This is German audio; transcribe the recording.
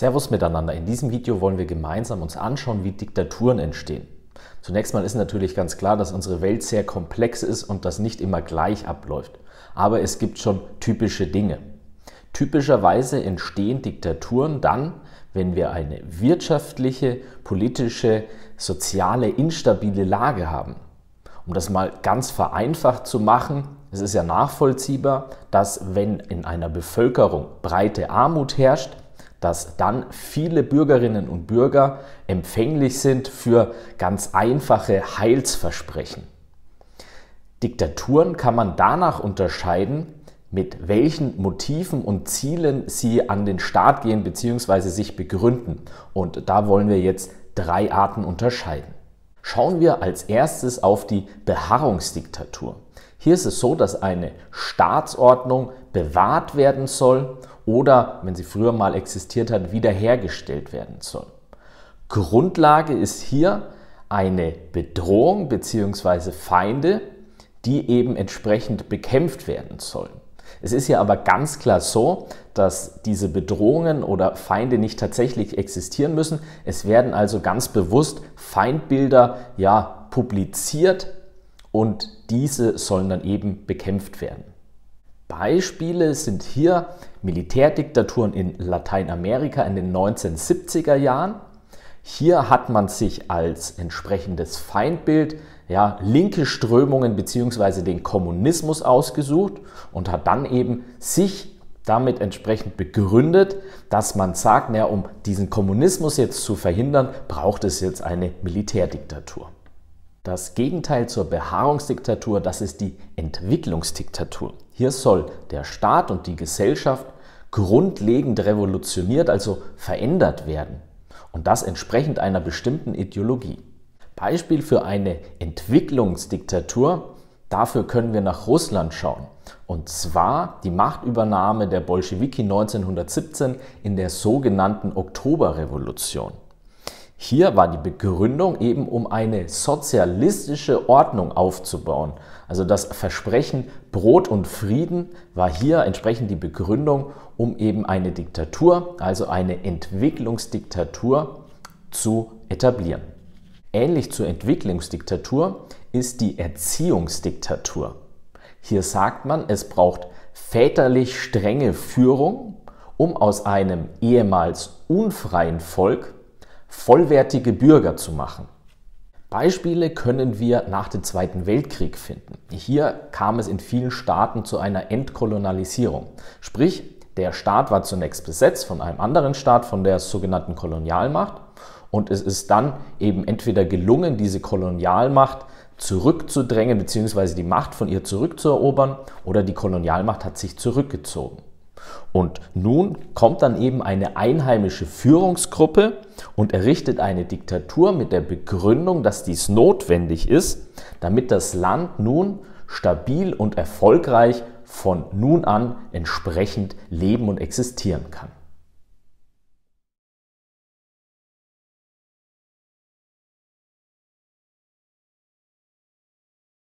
Servus miteinander. In diesem Video wollen wir gemeinsam uns anschauen, wie Diktaturen entstehen. Zunächst mal ist natürlich ganz klar, dass unsere Welt sehr komplex ist und das nicht immer gleich abläuft. Aber es gibt schon typische Dinge. Typischerweise entstehen Diktaturen dann, wenn wir eine wirtschaftliche, politische, soziale, instabile Lage haben. Um das mal ganz vereinfacht zu machen, es ist ja nachvollziehbar, dass wenn in einer Bevölkerung breite Armut herrscht, dass dann viele Bürgerinnen und Bürger empfänglich sind für ganz einfache Heilsversprechen. Diktaturen kann man danach unterscheiden, mit welchen Motiven und Zielen sie an den Staat gehen bzw. sich begründen. Und da wollen wir jetzt drei Arten unterscheiden. Schauen wir als erstes auf die Beharrungsdiktatur. Hier ist es so, dass eine Staatsordnung bewahrt werden soll oder, wenn sie früher mal existiert hat, wiederhergestellt werden soll. Grundlage ist hier eine Bedrohung bzw. Feinde, die eben entsprechend bekämpft werden sollen. Es ist ja aber ganz klar so, dass diese Bedrohungen oder Feinde nicht tatsächlich existieren müssen. Es werden also ganz bewusst Feindbilder ja publiziert und diese sollen dann eben bekämpft werden. Beispiele sind hier Militärdiktaturen in Lateinamerika in den 1970er Jahren. Hier hat man sich als entsprechendes Feindbild ja, linke Strömungen bzw. den Kommunismus ausgesucht und hat dann eben sich damit entsprechend begründet, dass man sagt, na, um diesen Kommunismus jetzt zu verhindern, braucht es jetzt eine Militärdiktatur. Das Gegenteil zur Beharrungsdiktatur, das ist die Entwicklungsdiktatur. Hier soll der Staat und die Gesellschaft grundlegend revolutioniert, also verändert werden. Und das entsprechend einer bestimmten Ideologie. Beispiel für eine Entwicklungsdiktatur, dafür können wir nach Russland schauen. Und zwar die Machtübernahme der Bolschewiki 1917 in der sogenannten Oktoberrevolution. Hier war die Begründung eben, um eine sozialistische Ordnung aufzubauen. Also das Versprechen Brot und Frieden war hier entsprechend die Begründung, um eben eine Diktatur, also eine Entwicklungsdiktatur zu etablieren. Ähnlich zur Entwicklungsdiktatur ist die Erziehungsdiktatur. Hier sagt man, es braucht väterlich strenge Führung, um aus einem ehemals unfreien Volk vollwertige Bürger zu machen. Beispiele können wir nach dem Zweiten Weltkrieg finden. Hier kam es in vielen Staaten zu einer Entkolonialisierung. Sprich, der Staat war zunächst besetzt von einem anderen Staat, von der sogenannten Kolonialmacht. Und es ist dann eben entweder gelungen, diese Kolonialmacht zurückzudrängen bzw. die Macht von ihr zurückzuerobern oder die Kolonialmacht hat sich zurückgezogen. Und nun kommt dann eben eine einheimische Führungsgruppe und errichtet eine Diktatur mit der Begründung, dass dies notwendig ist, damit das Land nun stabil und erfolgreich von nun an entsprechend leben und existieren kann.